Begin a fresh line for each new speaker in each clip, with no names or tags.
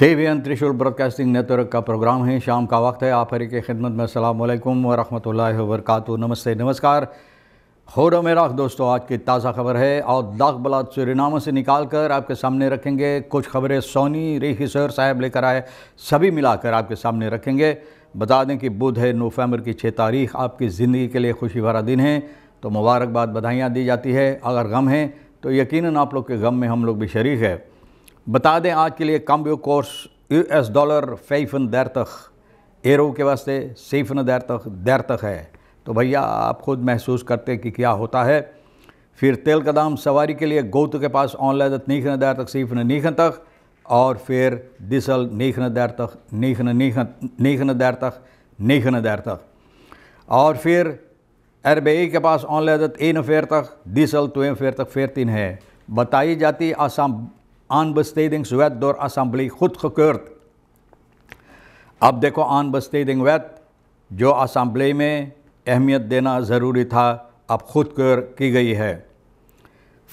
देवियन त्रिशूल broadcasting network का programme है शाम का वक्त है आप हरी की खिदमत में अल्लाम वरहमत वर्क नमस्ते नमस्कार रो मेरा दोस्तों आज की ताज़ा खबर है और दाग बला सुरनामा से निकाल कर आपके सामने रखेंगे कुछ खबरें सोनी रेखी सर साहब लेकर आए सभी मिलाकर आपके सामने रखेंगे बता दें कि बुध है नोफेम्बर की छः तारीख आपकी ज़िंदगी के लिए खुशी भरा दिन है तो मुबारकबाद बधाइयाँ दी जाती है अगर गम है तो यकीन आप लोग के गम में हम लोग भी शरीक है बता दें आज के लिए काम्बियो कोर्स यू एस डॉलर फेफन देर तक एरो के वास्ते सेफन देर तक देर तक है तो भैया आप खुद महसूस करते कि क्या होता है फिर तेल का दाम सवारी के लिए गौत के पास ऑनलाइन नीखन देर तक सीफन नीखन तक और फिर दिसल नीखन देर तक नीखन नीखन नीखन देर तक नीखन देर तक और फिर अरबे के पास ऑनलाइन एन फेर तक दिसल तो फेर तक फेर तीन है बताई जाती Assam aanbestedingswet door assemblee goedgekeurd. अब देखो आनबस्तीदिंग वैत जो असम्बली में अहमियत देना ज़रूरी था अब खुद कर की गई है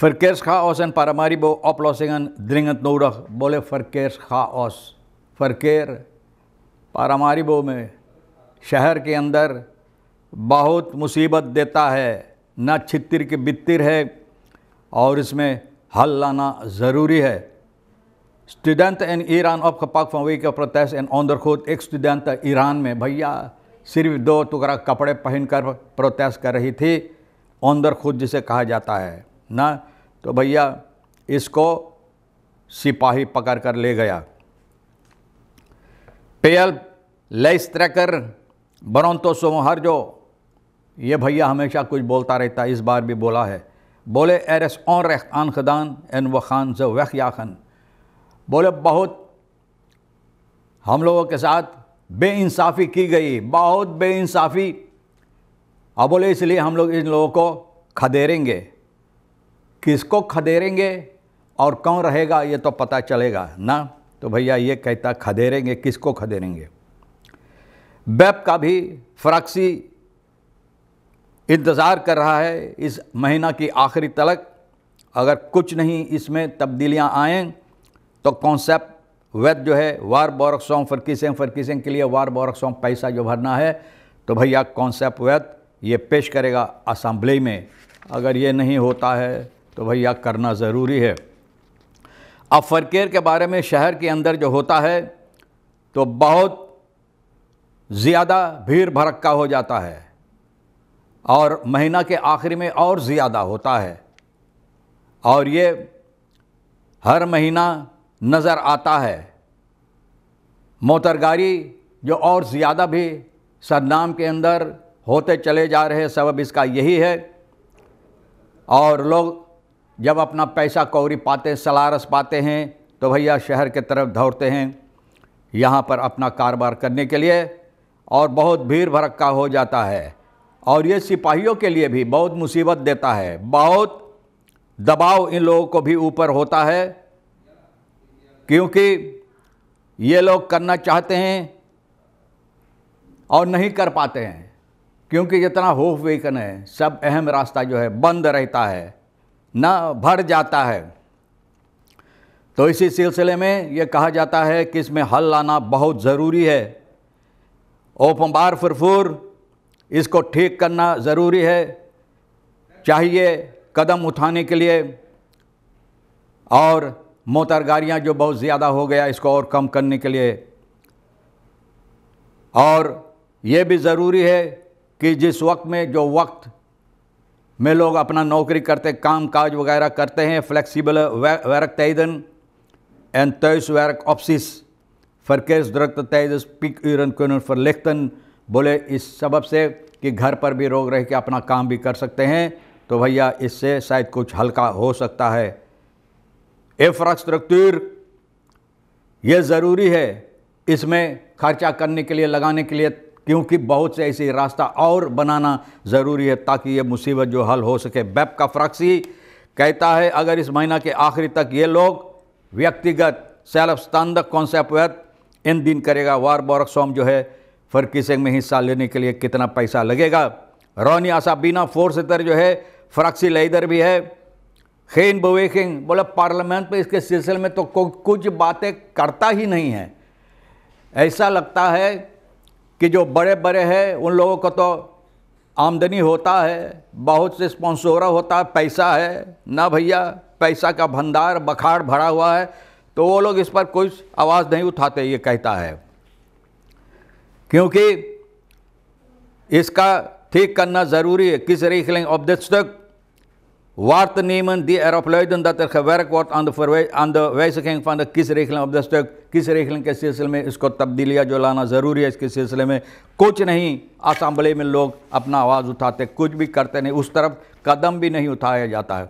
फरकेस खा औसन पारमारी बो ऑपलॉसिंगन द्रिंगत नूरख बोले फरकेस खा औस फरकेर पारमारी बो में शहर के अंदर बहुत मुसीबत देता है ना छितर के बितर है और इसमें हल लाना ज़रूरी है स्टूडेंट इन ईरान ऑफ पाक फवी के प्रोटेस्ट एंड ऑन खुद एक स्टूडेंट ईरान में भैया सिर्फ दो टुकड़ा कपड़े पहनकर प्रोटेस्ट कर रही थी ओंदर खुद जिसे कहा जाता है ना तो भैया इसको सिपाही पकड़ कर ले गया पेयल लेस ट्रैकर तो सोमहर जो ये भैया हमेशा कुछ बोलता रहता है इस बार भी बोला है बोले Boleh आन खदान एन व ख़ान we gaan या ख़न बोले बहुत हम लोगों के साथ बेइंसाफ़ी की गई बहुत बेइंसाफ़ी अब बोले इसलिए हम लोग इन लोगों को खदेरेंगे किसको खदेरेंगे और कौन रहेगा ये तो पता चलेगा ना तो भैया ये कहता खदेरेंगे किसको खदेरेंगे बैप का भी फ्राक्सी इंतज़ार कर रहा है इस महीना की आखिरी तलक अगर कुछ नहीं इसमें तब्दीलियां आएँ तो कॉन्सेप्ट वैद जो है वार बोरक सॉन्ग फरकीसें फरकीसें के लिए वार बोरक सॉन्ग पैसा जो भरना है तो भैया कॉन्सेप्ट वैद ये पेश करेगा असम्बली में अगर ये नहीं होता है तो भैया करना ज़रूरी है अब फरकेर के बारे में शहर के अंदर जो होता है तो बहुत ज़्यादा भीड़ भड़क्का हो जाता है और महीना के आखिर में और ज़्यादा होता है और ये हर महीना नज़र आता है मोतरगारी जो और ज़्यादा भी सदनाम के अंदर होते चले जा रहे सबब इसका यही है और लोग जब अपना पैसा कौरी पाते सलारस पाते हैं तो भैया शहर के तरफ दौड़ते हैं यहाँ पर अपना कारोबार करने के लिए और बहुत भीड़ भड़क्का हो जाता है और ये सिपाहियों के लिए भी बहुत मुसीबत देता है बहुत दबाव इन लोगों को भी ऊपर होता है क्योंकि ये लोग करना चाहते हैं और नहीं कर पाते हैं क्योंकि जितना होफ वेकन है सब अहम रास्ता जो है बंद रहता है ना भर जाता है तो इसी सिलसिले में ये कहा जाता है कि इसमें हल लाना बहुत ज़रूरी है ओपम्बार फुरफुर इसको ठीक करना ज़रूरी है चाहिए कदम उठाने के लिए और मोटर गाड़ियाँ जो बहुत ज़्यादा हो गया इसको और कम करने के लिए और ये भी ज़रूरी है कि जिस वक्त में जो वक्त में लोग अपना नौकरी करते काम काज वगैरह करते हैं फ्लेक्सिबल werk वर्क ऑफिस फरकेस opties verkeersdrukte पिक piekuren फर लेखतन बोले इस सबब से कि घर पर भी रोग रह के अपना काम भी कर सकते हैं तो भैया इससे शायद कुछ हल्का हो सकता है इंफ्रास्ट्रक्चर ये ज़रूरी है इसमें खर्चा करने के लिए लगाने के लिए क्योंकि बहुत से ऐसे रास्ता और बनाना ज़रूरी है ताकि ये मुसीबत जो हल हो सके बैप का फ्रक्सी कहता है अगर इस महीना के आखिरी तक ये लोग व्यक्तिगत सेल्फ स्तानदक कॉन्सेप्ट इन दिन करेगा वार बोरक सोम जो है फर्किसिंग में हिस्सा लेने के लिए कितना पैसा लगेगा रोनी आशा बीना फोर्स इधर जो है फ्राक्सी लेदर भी है खेन खिंग बोला पार्लियामेंट पर इसके सिलसिले में तो कुछ बातें करता ही नहीं है ऐसा लगता है कि जो बड़े बड़े हैं उन लोगों को तो आमदनी होता है बहुत से स्पॉन्सोर होता है पैसा है ना भैया पैसा का भंडार बखाड़ भरा हुआ है तो वो लोग इस पर कुछ आवाज़ नहीं उठाते ये कहता है क्योंकि इसका ठीक करना जरूरी है किस रिखलिंग ऑफ दिस तक वार्त नियमन दी एरोप्लोइन दत्तर वर्क वॉट ऑन द फॉर ऑन द वैसिंग फॉर द किस रिखलिंग ऑफ दिस तक किस रिखलिंग के सिलसिले में इसको तब्दीलियाँ जो लाना जरूरी है इसके सिलसिले में कुछ नहीं असम्बले में लोग अपना आवाज़ उठाते कुछ भी करते नहीं उस तरफ कदम भी नहीं उठाया जाता है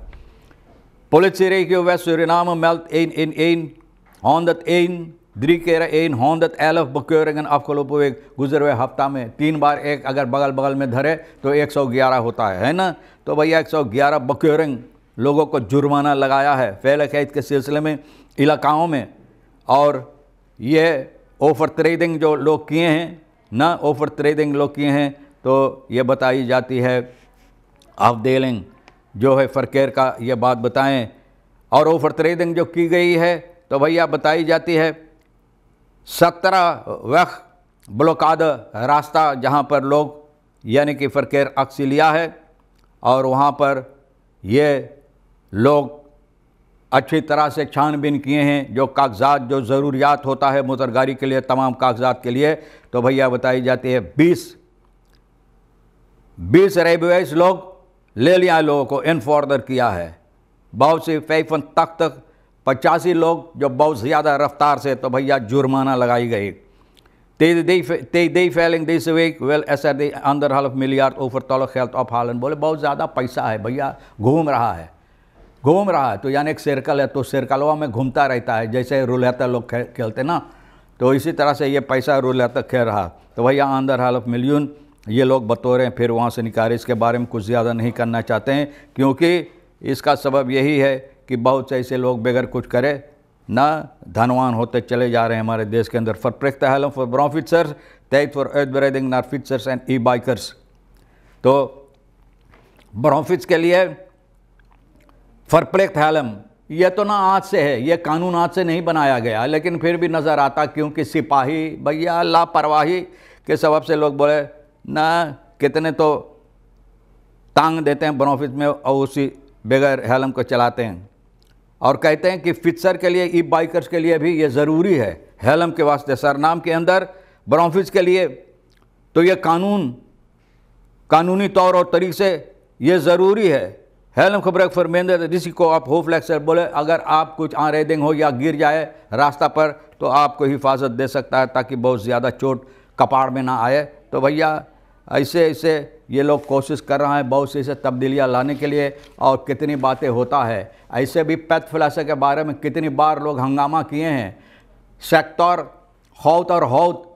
पुलिस सिरे की वह मेल्थ इन इन एन ऑन दत इन drie keren één, 111 bekeuringen afgelopen week, गुजरवे हफ्ता में तीन बार एक अगर बगल बगल में धरे तो 111 होता है है ना तो भैया 111 बक्योरिंग लोगों को जुर्माना लगाया है फैल कैद के सिलसिले में इलाकाओं में और ये ओवर ट्रेडिंग जो लोग किए हैं ना ओवर ट्रेडिंग लोग किए हैं तो ये बताई जाती है अफदेलिंग जो है फ़रकेर का ये बात बताएं और ओवर ट्रेडिंग जो की गई है तो भैया बताई जाती है सत्रह वक्त ब्लोकाद रास्ता जहाँ पर लोग यानी कि फ़रकेर लिया है और वहाँ पर ये लोग अच्छी तरह से छानबीन किए हैं जो कागजात जो ज़रूरियात होता है मोतरगारी के लिए तमाम कागजात के लिए तो भैया बताई जाती है बीस बीस रेबवेज लोग ले लिया लोगों को इनफॉर्दर किया है बहुत सी फैफन तख्त पचासी लोग जब बहुत ज़्यादा रफ्तार से तो भैया जुर्माना लगाई गई They, they, they, they well this week will assert the under half milliard overall health ऑफ हालन बोले बहुत ज़्यादा पैसा है भैया घूम रहा है घूम रहा है तो यानी एक सर्कल है तो सर्कलवा में घूमता रहता है जैसे रूलहता लोग खे, खेलते ना तो इसी तरह से ये पैसा रूलहता खेल रहा तो भैया अंदर हल्फ मिलियन ये लोग बतो रहे हैं फिर वहाँ से निकाले इसके बारे में कुछ ज़्यादा नहीं करना चाहते हैं क्योंकि इसका सबब यही है कि बहुत से ऐसे लोग बगैर कुछ करे ना धनवान होते चले जा रहे हैं हमारे देश के अंदर फॉर प्रेख्तम फॉर ब्रॉफिटसर्स तैत फॉर अर्थ ब्रेडिंग नार फिटर्स एंड ई बाइकर्स तो ब्रॉफिट्स के लिए फरप्रेक्त हैलम यह तो ना आज से है यह कानून आज से नहीं बनाया गया लेकिन फिर भी नज़र आता क्योंकि सिपाही भैया लापरवाही के सबब से लोग बोले ना कितने तो टांग देते हैं ब्रॉफिट में और उसी बगैर हेलम को चलाते हैं और कहते हैं कि फिक्सर के लिए ई बाइकर्स के लिए भी ये ज़रूरी है हेलम के वास्ते सरनाम के अंदर ब्रॉफिस के लिए तो ये कानून कानूनी तौर और तरीके से ये ज़रूरी है हेलम खबर फरमेंदर जिसकी को आप होफ फ्लैक्सर बोले अगर आप कुछ आ रेडिंग हो या गिर जाए रास्ता पर तो आपको हिफाजत दे सकता है ताकि बहुत ज़्यादा चोट कपाड़ में ना आए तो भैया ऐसे ऐसे ये लोग कोशिश कर रहे हैं बहुत सी ऐसे तब्दीलियाँ लाने के लिए और कितनी बातें होता है ऐसे भी पैथ फलासा के बारे में कितनी बार लोग हंगामा किए हैं सेक्टर हौत और हौत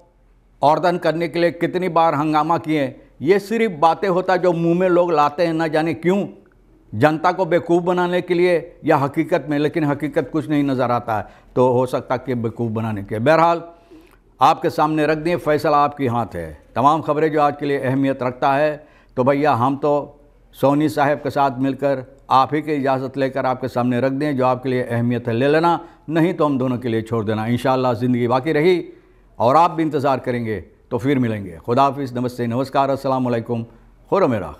औरदन करने के लिए कितनी बार हंगामा किए ये सिर्फ बातें होता जो मुंह में लोग लाते हैं ना जाने क्यों जनता को बेवकूफ़ बनाने के लिए या हकीकत में लेकिन हकीकत कुछ नहीं नज़र आता है तो हो सकता कि बेवकूफ़ बनाने के बहरहाल आपके सामने रख दिए फैसला आपके हाथ है तमाम खबरें जो आज के लिए अहमियत रखता है तो भैया हम तो सोनी साहब के साथ मिलकर आप ही की इजाज़त लेकर आपके सामने रख दें जो आपके लिए अहमियत है ले लेना नहीं तो हम दोनों के लिए छोड़ देना इन ज़िंदगी बाकी रही और आप भी इंतज़ार करेंगे तो फिर मिलेंगे खुदाफिज नमस्ते नमस्कार असलकम खुर मेरा